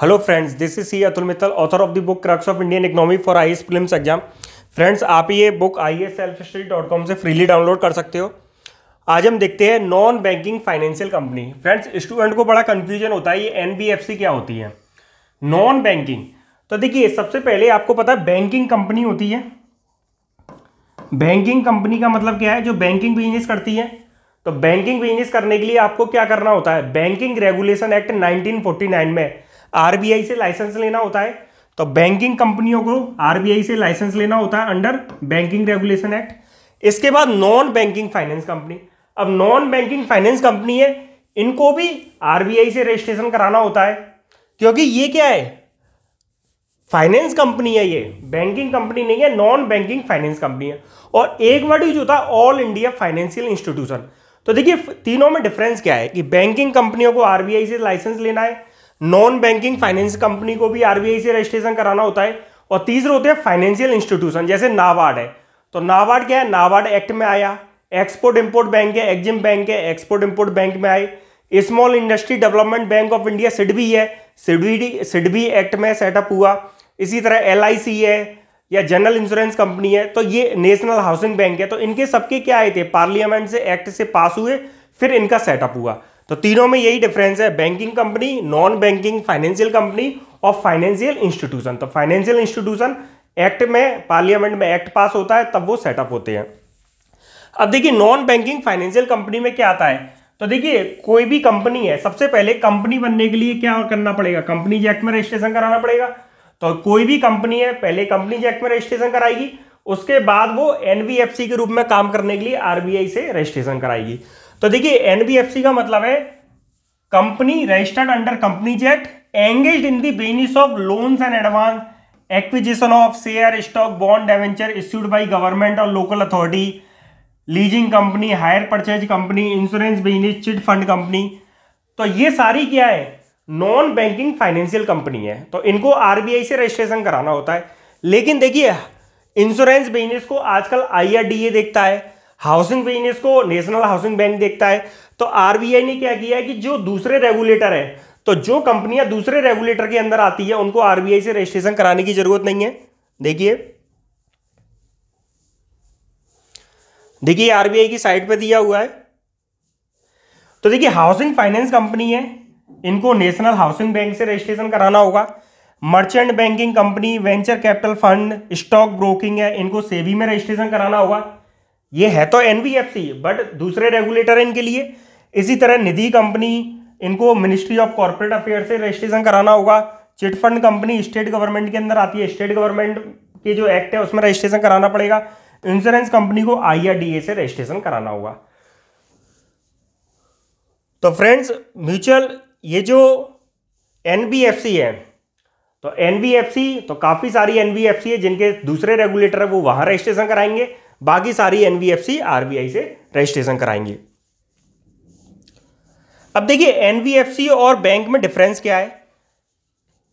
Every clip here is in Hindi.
hello friends this is C Atul Mittal author of the book crux of Indian economy for I S prelims exam friends आप ये book I S self study dot com से फ्रीली डाउनलोड कर सकते हो आज हम देखते हैं non banking financial company friends student को बड़ा कन्फ्यूजन होता है ये एन बी एफ सी क्या होती है नॉन बैंकिंग तो देखिए सबसे पहले आपको पता है बैंकिंग कंपनी होती है बैंकिंग कंपनी का मतलब क्या है जो बैंकिंग बिजनेस करती है तो बैंकिंग बिजनेस करने के लिए आपको क्या करना होता है बैंकिंग रेगुलेशन एक्ट 1949 में आरबीआई से लाइसेंस लेना होता है तो बैंकिंग कंपनियों को आरबीआई से लाइसेंस लेना होता है अंडर बैंकिंग रेगुलेशन एक्ट इसके बाद नॉन बैंकिंग फाइनेंस कंपनी अब नॉन बैंकिंग फाइनेंस कंपनी है इनको भी आरबीआई से रजिस्ट्रेशन कराना होता है क्योंकि ये क्या है फाइनेंस कंपनी है ये बैंकिंग कंपनी नहीं है नॉन बैंकिंग फाइनेंस कंपनी है और एक वर्ड यूज होता है ऑल इंडिया फाइनेंशियल इंस्टीट्यूशन तो देखिए तीनों में डिफरेंस क्या है कि बैंकिंग कंपनियों को आरबीआई से लाइसेंस लेना है नॉन बैंकिंग फाइनेंस कंपनी को भी आरबीआई से रजिस्ट्रेशन कराना होता है और तीसरे होते हैं फाइनेंशियल इंस्टीट्यूशन जैसे नाबार्ड है तो नाबार्ड क्या है नाबार्ड एक्ट में आया एक्सपोर्ट इंपोर्ट बैंक है एक्जिम बैंक है एक्सपोर्ट इंपोर्ट बैंक में आए small industry development bank of India SIDBI है सिडबी सिडबी एक्ट में सेटअप हुआ इसी तरह एल है या जनरल इंश्योरेंस कंपनी है तो ये नेशनल हाउसिंग बैंक है तो इनके सबके क्या आए थे पार्लियामेंट से एक्ट से पास हुए फिर इनका सेटअप हुआ तो तीनों में यही डिफरेंस है banking company non banking financial company और फाइनेंशियल इंस्टीट्यूशन तो फाइनेंशियल इंस्टीट्यूशन एक्ट में पार्लियामेंट में एक्ट पास होता है तब वो सेटअप होते हैं अब देखिए नॉन बैंकिंग फाइनेंशियल कंपनी में क्या आता है तो देखिए कोई भी कंपनी है सबसे पहले कंपनी बनने के लिए क्या करना पड़ेगा कंपनी एक्ट में रजिस्ट्रेशन कराना पड़ेगा तो कोई भी कंपनी है पहले कंपनी एक्ट में रजिस्ट्रेशन कराएगी उसके बाद वो एनबीएफसी के रूप में काम करने के लिए आरबीआई से रजिस्ट्रेशन कराएगी तो देखिए एनबीएफसी का मतलब है कंपनी रजिस्टर्ड अंडर कंपनी जेट engage in the business of loans and advance acquisition of share stock bond debenture issued by government और local authority leasing company hire purchase company insurance business chit fund company तो ये सारी क्या है नॉन बैंकिंग फाइनेंशियल कंपनी है तो इनको आरबीआई से रजिस्ट्रेशन कराना होता है लेकिन देखिए इंश्योरेंस बिजनेस को आजकल आई देखता है हाउसिंग बिजनेस को नेशनल हाउसिंग बैंक देखता है तो आरबीआई ने क्या किया है कि जो दूसरे रेगुलेटर है तो जो कंपनियां दूसरे रेगुलेटर के अंदर आती है उनको आरबीआई से रजिस्ट्रेशन कराने की जरूरत नहीं है देखिए देखिए आरबीआई की साइट पर दिया हुआ है तो देखिए हाउसिंग फाइनेंस कंपनी है इनको नेशनल हाउसिंग बैंक से रजिस्ट्रेशन कराना होगा merchant banking company venture capital fund stock broking है इनको सेवी में रजिस्ट्रेशन कराना होगा ये है तो एन बट दूसरे रेगुलेटर हैं इनके लिए इसी तरह निधि कंपनी इनको मिनिस्ट्री ऑफ कॉरपोरेट अफेयर से रजिस्ट्रेशन कराना होगा chit fund company state government के अंदर आती है स्टेट गवर्नमेंट के जो एक्ट है उसमें रजिस्ट्रेशन कराना पड़ेगा इंश्योरेंस कंपनी को आई से रजिस्ट्रेशन कराना होगा तो फ्रेंड्स म्यूचुअल ये जो एन है तो एन तो काफ़ी सारी एन है जिनके दूसरे रेगुलेटर है वो वहाँ रजिस्ट्रेशन कराएंगे बाकी सारी एनवीएफसी आरबीआई से रजिस्ट्रेशन कराएंगे अब देखिए एनवीएफसी और बैंक में डिफरेंस क्या है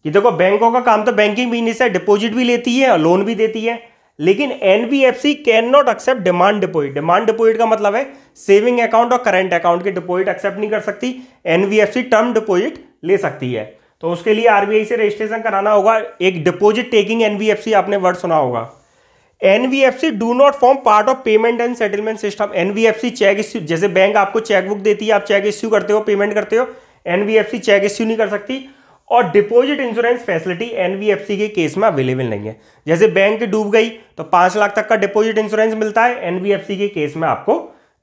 कि देखो बैंकों का काम तो बैंकिंग बिजनेस है डिपॉजिट भी लेती है और लोन भी देती है लेकिन NBFC can not accept demand deposit demand deposit का मतलब है सेविंग अकाउंट और करंट अकाउंट के डिपॉजिट एक्सेप्ट नहीं कर सकती एनवीएफसी टर्म डिपॉजिट ले सकती है तो उसके लिए आरबीआई से रजिस्ट्रेशन कराना होगा एक डिपॉजिट टेकिंग एनवीएफसी आपने वर्ड सुना होगा NBFC do not form part of payment and settlement system NBFC cheque issue जैसे बैंक आपको चेकबुक देती है आप चेक इश्यू करते हो पेमेंट करते हो एनवीएफसी चेक इश्यू नहीं कर सकती और डिपॉजिट इंश्योरेंस फैसिलिटी एनवीएफसी के केस में अवेलेबल नहीं है जैसे बैंक डूब गई तो पांच लाख तक का डिपॉजिट इंश्योरेंस मिलता है एनवीएफसी के केस में आपको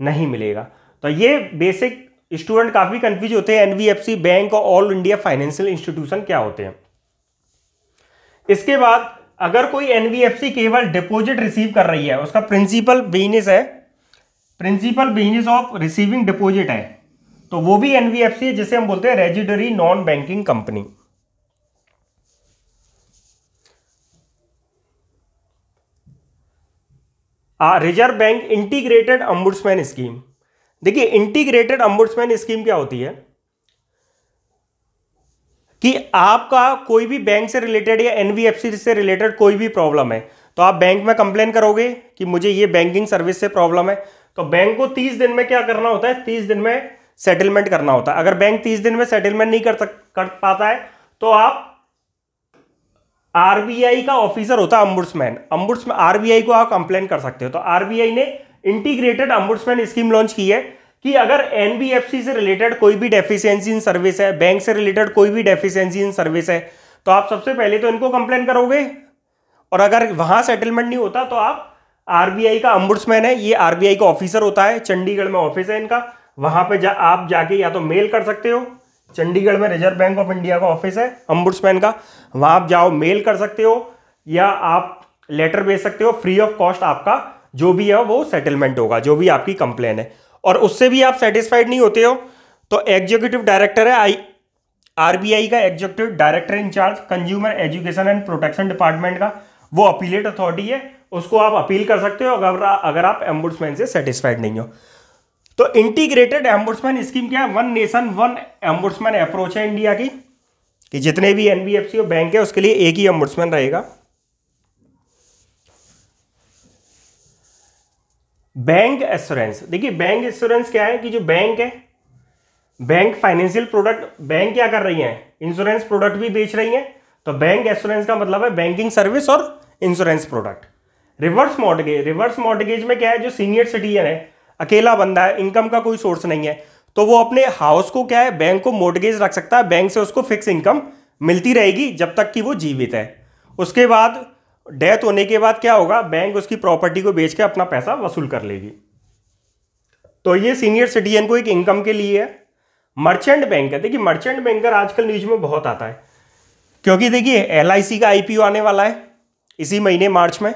नहीं मिलेगा तो ये बेसिक स्टूडेंट काफ़ी कंफ्यूज होते हैं एनवीएफसी बैंक और ऑल इंडिया फाइनेंशियल इंस्टीट्यूशन क्या होते हैं इसके बाद अगर कोई एनवीएफसी केवल डिपॉजिट रिसीव कर रही है उसका प्रिंसिपल बिजनेस है principal business of receiving deposit है तो वो भी एनवीएफसी है जिसे हम बोलते हैं residuary non banking company reserve bank integrated ombudsman scheme देखिए इंटीग्रेटेड अम्बुड्समैन स्कीम क्या होती है कि आपका कोई भी बैंक से रिलेटेड या एन से रिलेटेड कोई भी प्रॉब्लम है तो आप बैंक में कंप्लेन करोगे कि मुझे ये बैंकिंग सर्विस से प्रॉब्लम है तो बैंक को तीस दिन में क्या करना होता है तीस दिन में सेटलमेंट करना होता है अगर बैंक तीस दिन में सेटलमेंट नहीं कर सक कर पाता है तो आप आरबीआई का ऑफिसर होता है अम्बुड्समैन अम्बुड्समैन आरबीआई को आप कंप्लेन कर सकते हो तो आरबीआई ने इंटीग्रेटेड अम्बुड्समैन स्कीम लॉन्च की है कि अगर एनबीएफसी से रिलेटेड कोई भी डेफिशिएंसी इन सर्विस है बैंक से रिलेटेड कोई भी डेफिशिएंसी इन सर्विस है तो आप सबसे पहले तो इनको कंप्लेन करोगे और अगर वहां सेटलमेंट नहीं होता तो आप आरबीआई का अम्बुड्समैन है ये आरबीआई का ऑफिसर होता है चंडीगढ़ में ऑफिस है इनका वहां पे जा, आप जाके या तो मेल कर सकते हो चंडीगढ़ में रिजर्व बैंक ऑफ इंडिया का ऑफिस है अम्बुड्समैन का वहां आप जाओ मेल कर सकते हो या आप लेटर भेज सकते हो फ्री ऑफ कॉस्ट आपका जो भी है वो सेटलमेंट होगा जो भी आपकी कंप्लेन है और उससे भी आप सेटिस्फाइड नहीं होते हो तो एग्जीक्यूटिव डायरेक्टर है आई आरबीआई का executive director in-charge consumer education and protection department का वो अपीलेट अथॉरिटी है उसको आप अपील कर सकते हो अगर अगर आप एम्बुड्समैन से सेटिस्फाइड नहीं हो तो इंटीग्रेटेड एम्बुड्समैन स्कीम क्या है one nation one ombudsman approach है इंडिया की कि जितने भी एनबीएफसी और बैंक है उसके लिए एक ही एम्बुड्समैन रहेगा बैंक एश्योरेंस देखिए बैंक एश्योरेंस क्या है कि जो बैंक है बैंक फाइनेंशियल प्रोडक्ट बैंक क्या कर रही है इंश्योरेंस प्रोडक्ट भी बेच रही है तो बैंक एश्योरेंस का मतलब है बैंकिंग सर्विस और insurance product reverse mortgage reverse mortgage में क्या है जो सीनियर सिटीजन है अकेला बंदा है इनकम का कोई सोर्स नहीं है तो वो अपने हाउस को क्या है बैंक को मॉडगेज रख सकता है बैंक से उसको फिक्स इनकम मिलती रहेगी जब तक कि वो जीवित है उसके बाद डेथ होने के बाद क्या होगा बैंक उसकी प्रॉपर्टी को बेच के अपना पैसा वसूल कर लेगी तो ये सीनियर सिटीजन को एक इनकम के लिए है मर्चेंट है देखिए मर्चेंट बैंकर आजकल न्यूज में बहुत आता है क्योंकि देखिए एल का आई आने वाला है इसी महीने मार्च में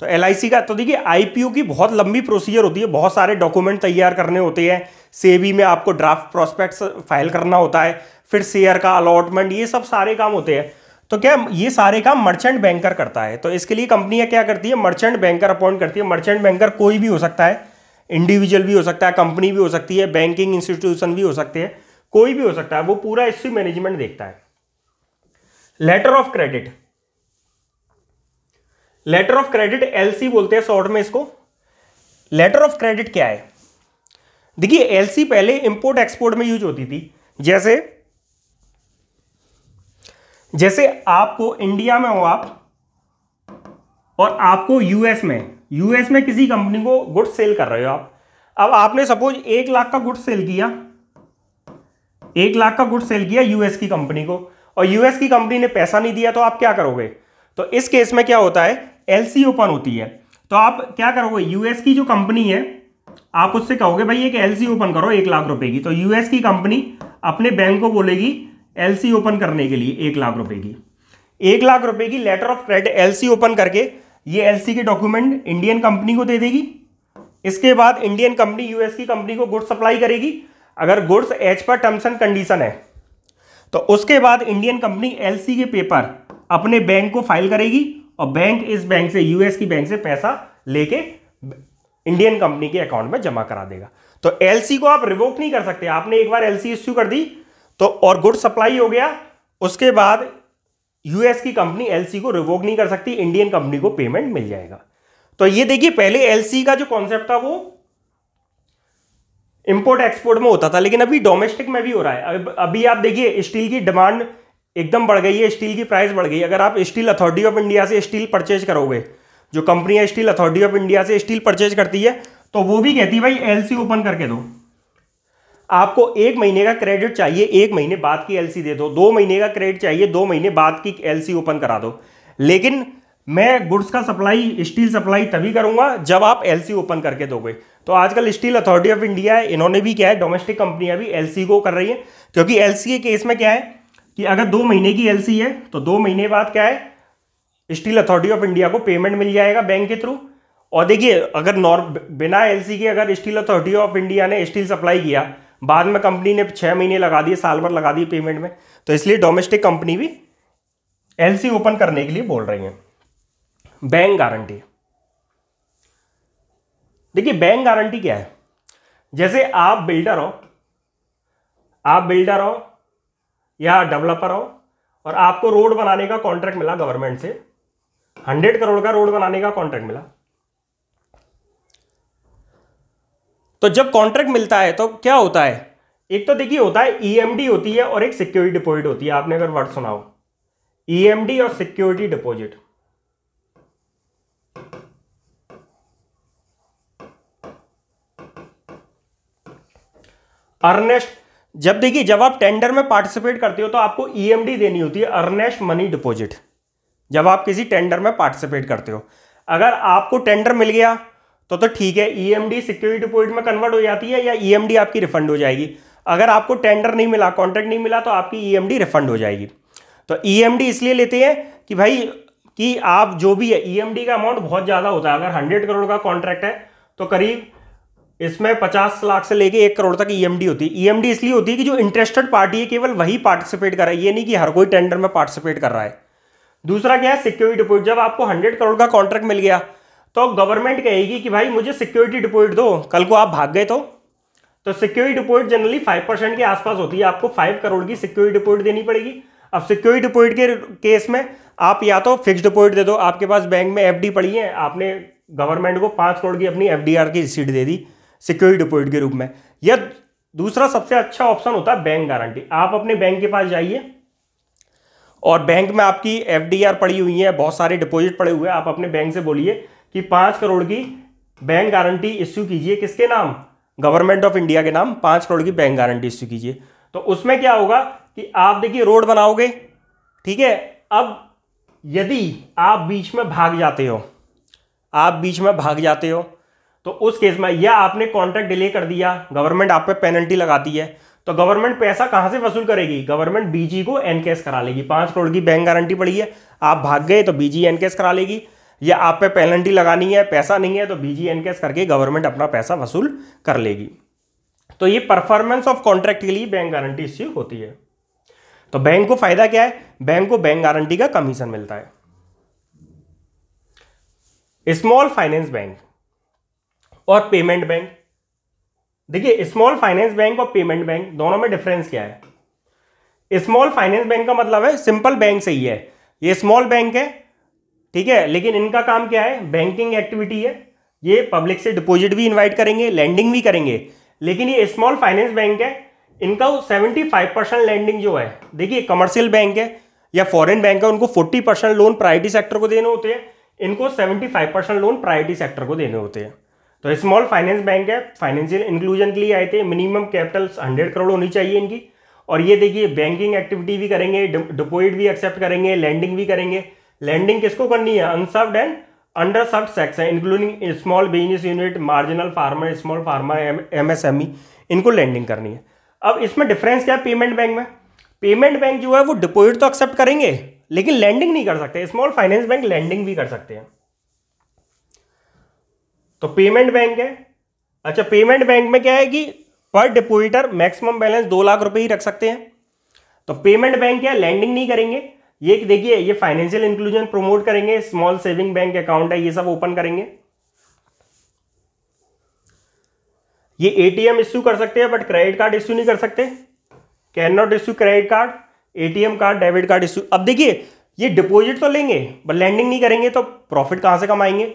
तो एल का तो देखिए आई की बहुत लंबी प्रोसीजर होती है बहुत सारे डॉक्यूमेंट तैयार करने होते हैं सेवी में आपको ड्राफ्ट प्रोस्पेक्ट फाइल करना होता है फिर शेयर का अलॉटमेंट ये सब सारे काम होते हैं तो क्या ये सारे काम मर्चेंट बैंकर करता है तो इसके लिए कंपनियां क्या करती है मर्चेंट बैंकर अपॉइंट करती है मर्चेंट बैंकर कोई भी हो सकता है इंडिविजुअल भी हो सकता है कंपनी भी हो सकती है बैंकिंग इंस्टीट्यूशन भी हो सकते हैं कोई भी हो सकता है वो पूरा इससे मैनेजमेंट देखता है letter of credit letter of credit LC बोलते हैं शॉर्ट में इसको लेटर ऑफ क्रेडिट क्या है देखिए एलसी पहले इंपोर्ट एक्सपोर्ट में यूज होती थी जैसे जैसे आपको इंडिया में हो आप और आपको यूएस में यूएस में किसी कंपनी को गुड सेल कर रहे हो आप अब आपने सपोज एक लाख का गुड सेल किया एक लाख का गुड सेल किया यूएस की कंपनी को और यूएस की कंपनी ने पैसा नहीं दिया तो आप क्या करोगे तो इस केस में क्या होता है एलसी ओपन होती है तो आप क्या करोगे यूएस की जो कंपनी है आप उससे कहोगे भाई एक एलसी ओपन करो एक लाख रुपए की तो यूएस की कंपनी अपने बैंक को बोलेगी एलसी ओपन करने के लिए एक लाख रुपए की एक लाख रुपए की letter of credit LC open करके ये एलसी के डॉक्यूमेंट इंडियन कंपनी को दे देगी इसके बाद इंडियन कंपनी यूएस की कंपनी को गुड्स सप्लाई करेगी अगर गुड्स एच पर टर्म्स एंड कंडीशन है तो उसके बाद इंडियन कंपनी एलसी के पेपर अपने बैंक को फाइल करेगी और बैंक इस बैंक से यूएस की बैंक से पैसा लेके इंडियन कंपनी के अकाउंट में जमा करा देगा तो एलसी को आप रिवोक नहीं कर सकते आपने एक बार एलसी इश्यू कर दी तो और गुड सप्लाई हो गया उसके बाद यूएस की कंपनी एलसी को रिवोक नहीं कर सकती इंडियन कंपनी को पेमेंट मिल जाएगा तो ये देखिए पहले एलसी का जो कॉन्सेप्ट था वो इंपोर्ट एक्सपोर्ट में होता था लेकिन अभी डोमेस्टिक में भी हो रहा है अभी आप देखिए स्टील की डिमांड एकदम बढ़ गई है स्टील की प्राइस बढ़ गई अगर आप स्टील अथॉरिटी ऑफ इंडिया से स्टील परचेज करोगे जो कंपनियां स्टील अथॉरिटी ऑफ इंडिया से स्टील परचेज करती है तो वो भी कहती है भाई एलसी ओपन करके दो आपको एक महीने का क्रेडिट चाहिए एक महीने बाद की एलसी दे दो दो महीने का क्रेडिट चाहिए दो महीने बाद की एलसी ओपन करा दो लेकिन मैं गुड्स का सप्लाई स्टील सप्लाई तभी करूंगा जब आप एलसी ओपन करके दोगे तो आजकल स्टील अथॉरिटी ऑफ इंडिया है इन्होंने भी क्या है डोमेस्टिक कंपनियां भी एलसी को कर रही है क्योंकि एलसी के केस में क्या है कि अगर दो महीने की एलसी है तो दो महीने बाद क्या है स्टील अथॉरिटी ऑफ इंडिया को पेमेंट मिल जाएगा बैंक के थ्रू और देखिए अगर नॉर्म बिना एलसी के अगर स्टील अथॉरिटी ऑफ इंडिया ने स्टील सप्लाई किया बाद में कंपनी ने छः महीने लगा दिए साल भर लगा दिए पेमेंट में तो इसलिए डोमेस्टिक कंपनी भी एल ओपन करने के लिए बोल रही है बैंक गारंटी देखिए बैंक गारंटी क्या है जैसे आप बिल्डर हो आप बिल्डर हो या डेवलपर हो और आपको रोड बनाने का कॉन्ट्रैक्ट मिला गवर्नमेंट से हंड्रेड करोड़ का रोड बनाने का कॉन्ट्रैक्ट मिला तो जब कॉन्ट्रैक्ट मिलता है तो क्या होता है एक तो देखिए होता है ईएमडी e होती है और एक सिक्योरिटी डिपॉजिट होती है आपने अगर वर्ड सुना हो ईएमडी e और सिक्योरिटी डिपॉजिट अर्नेस्ट जब देखिए जब आप टेंडर में पार्टिसिपेट करते हो तो आपको ईएमडी e देनी होती है अर्नेस्ट मनी डिपॉजिट जब आप किसी टेंडर में पार्टिसिपेट करते हो अगर आपको टेंडर मिल गया तो तो ठीक है ईएमडी सिक्योरिटी डिपोजिट में कन्वर्ट हो जाती है या ईएमडी e आपकी रिफंड हो जाएगी अगर आपको टेंडर नहीं मिला कॉन्ट्रैक्ट नहीं मिला तो आपकी ईएमडी e रिफंड हो जाएगी तो ईएमडी e इसलिए लेते हैं कि भाई कि आप जो भी है ईएमडी का अमाउंट बहुत ज़्यादा होता है अगर हंड्रेड करोड़ का कॉन्ट्रैक्ट है तो करीब इसमें पचास लाख से लेके एक करोड़ तक ईएमडी होती है ईएमडी इसलिए होती है कि जो इंटरेस्टेड पार्टी है केवल वही पार्टिसिपेट कर रहा है ये नहीं कि हर कोई टेंडर में पार्टिसिपेट कर रहा है दूसरा क्या है सिक्योरिटी डिपोजिट जब आपको हंड्रेड करोड़ का कॉन्ट्रैक्ट मिल गया तो गवर्नमेंट कहेगी कि भाई मुझे सिक्योरिटी डिपॉजिट दो कल को आप भाग गए तो तो security deposit generally five percent के आसपास होती है आपको फाइव करोड़ की सिक्योरिटी डिपॉजिट देनी पड़ेगी अब सिक्योरिटी डिपॉजिट के केस में आप या तो फिक्स डिपॉजिट दे दो आपके पास बैंक में एफ पड़ी है आपने गवर्नमेंट को पाँच करोड़ की अपनी एफडीआर की रिसीट दे दी सिक्योरिटी डिपॉजिट के रूप में या दूसरा सबसे अच्छा ऑप्शन होता है बैंक गारंटी आप अपने बैंक के पास जाइए और बैंक में आपकी एफडीआर पड़ी हुई है बहुत सारे डिपॉजिट पड़े हुए हैं आप अपने बैंक से बोलिए कि पांच करोड़ की बैंक गारंटी इश्यू कीजिए किसके नाम गवर्नमेंट ऑफ इंडिया के नाम पांच करोड़ की बैंक गारंटी इश्यू कीजिए तो उसमें क्या होगा कि आप देखिए रोड बनाओगे ठीक है अब यदि आप बीच में भाग जाते हो आप बीच में भाग जाते हो तो उस केस में या आपने कॉन्ट्रैक्ट डिले कर दिया गवर्नमेंट आप पे पेनल्टी लगाती है तो गवर्नमेंट पैसा कहां से वसूल करेगी गवर्नमेंट बीजी को एनकेस करा लेगी पांच करोड़ की बैंक गारंटी पड़ी है आप भाग गए तो बीजी एनकेस करा लेगी या आप पे पेनल्टी लगानी है पैसा नहीं है तो बी जी करके गवर्नमेंट अपना पैसा वसूल कर लेगी तो ये परफॉर्मेंस ऑफ कॉन्ट्रैक्ट के लिए बैंक गारंटी इश्यू होती है तो बैंक को फायदा क्या है बैंक को बैंक गारंटी का कमीशन मिलता है स्मॉल फाइनेंस बैंक और पेमेंट बैंक देखिए स्मॉल फाइनेंस बैंक और पेमेंट बैंक दोनों में डिफरेंस क्या है स्मॉल फाइनेंस बैंक का मतलब है सिंपल बैंक से ही है ये स्मॉल बैंक है ठीक है लेकिन इनका काम क्या है बैंकिंग एक्टिविटी है ये पब्लिक से डिपॉजिट भी इन्वाइट करेंगे लैंडिंग भी करेंगे लेकिन ये स्मॉल फाइनेंस बैंक है इनका सेवेंटी फाइव परसेंट लैंडिंग जो है देखिए कमर्शियल बैंक है या फॉरेन बैंक है उनको forty percent loan priority sector को देने होते हैं इनको seventy five percent loan priority sector को देने होते हैं तो स्मॉल फाइनेंस बैंक है फाइनेंशियल इंक्लूजन के लिए आए थे मिनिमम कैपिटल हंड्रेड करोड़ होनी चाहिए इनकी और ये देखिए बैंकिंग एक्टिविटी भी करेंगे डिपोजिट भी एक्सेप्ट करेंगे लैंडिंग भी करेंगे लैंडिंग किसको करनी है unserved and under serve section including small business unit marginal farmer small farmer MSME इनको लैंडिंग करनी है अब इसमें डिफरेंस क्या है पेमेंट बैंक में पेमेंट बैंक जो है वो डिपोजिट तो एक्सेप्ट करेंगे लेकिन लैंडिंग नहीं कर सकते स्मॉल फाइनेंस बैंक लैंडिंग भी कर सकते हैं तो पेमेंट बैंक है अच्छा पेमेंट बैंक में क्या है कि पर डिपोजिटर मैक्सिमम बैलेंस दो लाख रुपए ही रख सकते हैं तो पेमेंट बैंक क्या लैंडिंग नहीं करेंगे ये देखिए ये फाइनेंशियल इंक्लूजन प्रमोट करेंगे स्मॉल सेविंग बैंक अकाउंट है ये सब ओपन करेंगे ये एटीएम इश्यू कर सकते हैं बट क्रेडिट कार्ड इश्यू नहीं कर सकते can not issue credit card ATM card debit card issue अब देखिए ये डिपॉजिट तो लेंगे बट लैंडिंग नहीं करेंगे तो प्रॉफिट कहां से कमाएंगे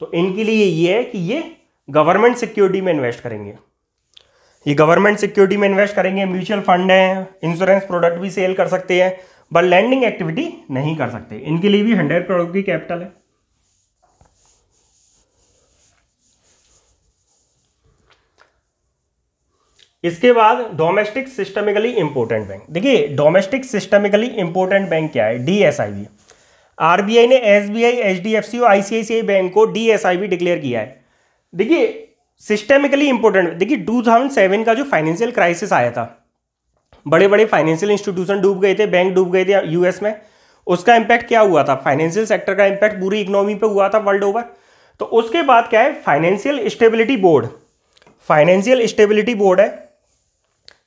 तो इनके लिए ये है कि ये गवर्नमेंट सिक्योरिटी में इन्वेस्ट करेंगे ये गवर्नमेंट सिक्योरिटी में इन्वेस्ट करेंगे म्यूचुअल फंड है इंश्योरेंस प्रोडक्ट भी सेल कर सकते हैं बट लैंडिंग एक्टिविटी नहीं कर सकते इनके लिए भी हंड्रेड करोड़ की कैपिटल है इसके बाद डोमेस्टिक सिस्टमिकली इंपोर्टेंट बैंक देखिए डोमेस्टिक सिस्टमिकली इंपोर्टेंट बैंक क्या है डीएसआईबी आरबीआई ने एसबीआई एचडीएफसी और आईसीआईसीआई बैंक को डीएसआईबी डिक्लेयर किया है देखिए सिस्टमिकली इंपोर्टेंट देखिए 2007 का जो फाइनेंशियल क्राइसिस आया था बड़े बड़े फाइनेंशियल इंस्टीट्यूशन डूब गए थे बैंक डूब गए थे यूएस में उसका इंपैक्ट क्या हुआ था फाइनेंशियल सेक्टर का इम्पैक्ट पूरी इकोनॉमी पे हुआ था वर्ल्ड ओवर तो उसके बाद क्या है financial stability board financial stability board है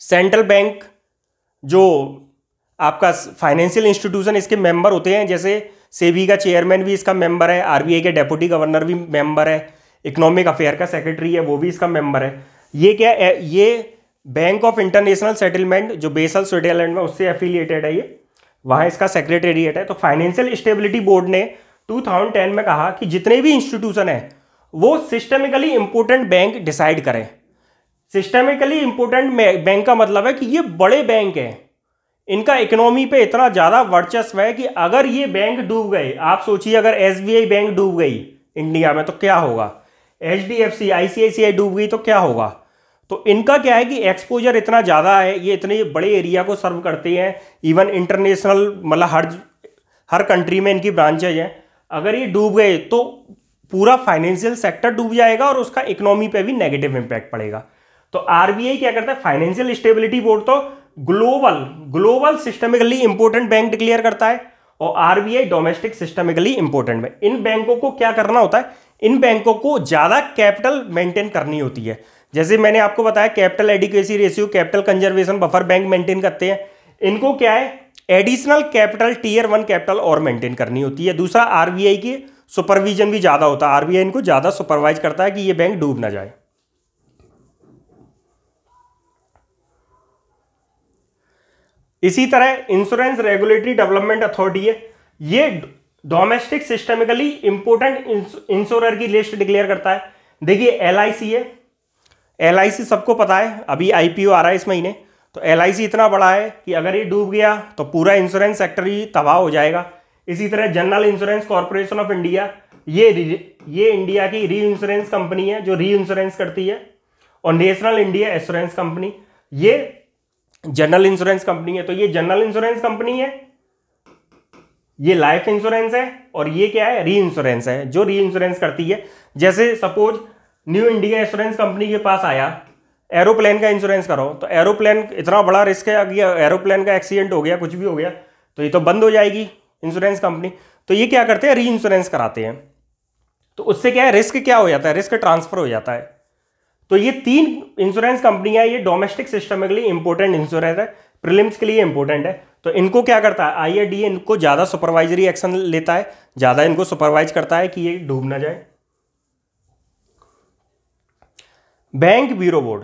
सेंट्रल बैंक जो आपका फाइनेंशियल इंस्टीट्यूशन इसके मेंबर होते हैं जैसे सेबी का चेयरमैन भी इसका मेंबर है आरबीआई के डेप्यूटी गवर्नर भी मेंबर है इकोनॉमिक अफेयर का सेक्रेटरी है वो भी इसका मेंबर है ये क्या है ये बैंक ऑफ इंटरनेशनल सेटलमेंट जो बेसल स्विट्जरलैंड में उससे एफिलिएटेड है ये वहाँ इसका सेक्रेटेरिएट है तो फाइनेंशियल स्टेबिलिटी बोर्ड ने 2010 में कहा कि जितने भी इंस्टीट्यूशन हैं वो सिस्टमिकली इंपोर्टेंट बैंक डिसाइड करें सिस्टमिकली इंपोर्टेंट बैंक का मतलब है कि ये बड़े बैंक हैं इनका इकोनॉमी पे इतना ज़्यादा वर्चस्व है कि अगर ये बैंक डूब गए आप सोचिए अगर एस बैंक डूब गई इंडिया में तो क्या होगा H D F C I C I C I डूब गई तो क्या होगा तो इनका क्या है कि एक्सपोजर इतना ज़्यादा है ये इतने बड़े एरिया को सर्व करते हैं इवन इंटरनेशनल मतलब हर हर कंट्री में इनकी ब्रांचेज हैं अगर ये डूब गए तो पूरा फाइनेंशियल सेक्टर डूब जाएगा और उसका इकोनॉमी पे भी नेगेटिव इम्पैक्ट पड़ेगा तो आरबीआई क्या करता है फाइनेंशियल स्टेबिलिटी बोर्ड तो global global systemically important bank declare करता है और RBI domestic systemically important bank इन बैंकों को क्या करना होता है इन बैंकों को ज़्यादा कैपिटल मेंटेन करनी होती है जैसे मैंने आपको बताया capital adequacy ratio capital conservation buffer bank maintain करते हैं इनको क्या है additional capital tier one capital और मेंटेन करनी होती है दूसरा आरबीआई की सुपरविजन भी ज़्यादा होता है आरबीआई इनको ज़्यादा सुपरवाइज करता है कि ये बैंक डूब ना जाए इसी तरह इंश्योरेंस रेगुलेटरी डेवलपमेंट अथॉरिटी है ये डोमेस्टिक सिस्टमिकली इंपोर्टेंट इंश्योरर की लिस्ट डिक्लेयर करता है देखिए एल है एल सबको पता है अभी आई आ रहा है इस महीने तो एल इतना बड़ा है कि अगर ये डूब गया तो पूरा इंश्योरेंस सेक्टर ही तबाह हो जाएगा इसी तरह general insurance corporation of India ये ये इंडिया की री इंश्योरेंस कंपनी है जो री इंश्योरेंस करती है और नेशनल इंडिया इंश्योरेंस कंपनी ये जनरल इंश्योरेंस कंपनी है तो ये जनरल इंश्योरेंस कंपनी है ये लाइफ इंश्योरेंस है और ये क्या है री इंश्योरेंस है जो री इंश्योरेंस करती है जैसे suppose new India insurance company के पास आया एरोप्लेन का इंश्योरेंस करो तो एरोप्लेन इतना बड़ा रिस्क है अगर एरोप्लेन का एक्सीडेंट हो गया कुछ भी हो गया तो ये तो बंद हो जाएगी इंश्योरेंस कंपनी तो ये क्या करते हैं री इंश्योरेंस कराते हैं तो उससे क्या है रिस्क क्या हो जाता है रिस्क ट्रांसफर हो जाता है तो ये तीन इंश्योरेंस कंपनियां ये डोमेस्टिक सिस्टम के लिए इंपॉर्टेंट इंश्योरेंस है प्रिलिम्स के लिए इंपॉर्टेंट है तो इनको क्या करता है आई इनको ज़्यादा सुपरवाइजरी एक्शन लेता है ज़्यादा इनको सुपरवाइज करता है कि ये डूब ना जाए बैंक ब्यूरो बोर्ड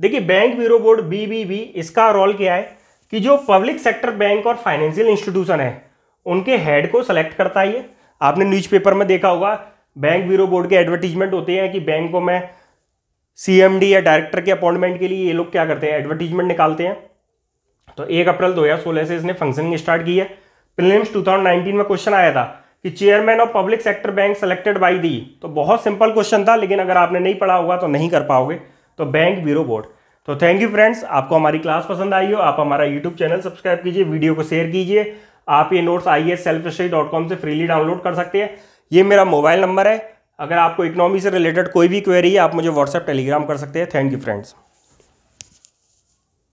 देखिए बैंक ब्यूरो बोर्ड बीबीबी इसका रोल क्या है कि जो पब्लिक सेक्टर बैंक और फाइनेंशियल इंस्टीट्यूशन है उनके हेड को सेलेक्ट करता है ये आपने न्यूज़पेपर में देखा होगा बैंक ब्यूरो बोर्ड के एडवर्टीजमेंट होते हैं कि बैंकों में सीएमडी या डायरेक्टर के अपॉइंटमेंट के लिए ये लोग क्या करते हैं एडवर्टीजमेंट निकालते हैं तो एक अप्रैल दो से इसने फंक्शनिंग स्टार्ट की है प्रिलिम्स 2019 में क्वेश्चन आया था कि chairman of public sector bank selected by the तो बहुत सिंपल क्वेश्चन था लेकिन अगर आपने नहीं पढ़ा होगा तो नहीं कर पाओगे तो बैंक ब्यूरो बोर्ड तो थैंक यू फ्रेंड्स आपको हमारी क्लास पसंद आई हो आप हमारा यूट्यूब चैनल सब्सक्राइब कीजिए वीडियो को शेयर कीजिए आप ये notes I S self study dot com से फ्रीली डाउनलोड कर सकते हैं ये मेरा मोबाइल नंबर है अगर आपको इकोनॉमी से रिलेटेड कोई भी क्वेरी है आप मुझे व्हाट्सएप टेलीग्राम कर सकते हैं थैंक यू फ्रेंड्स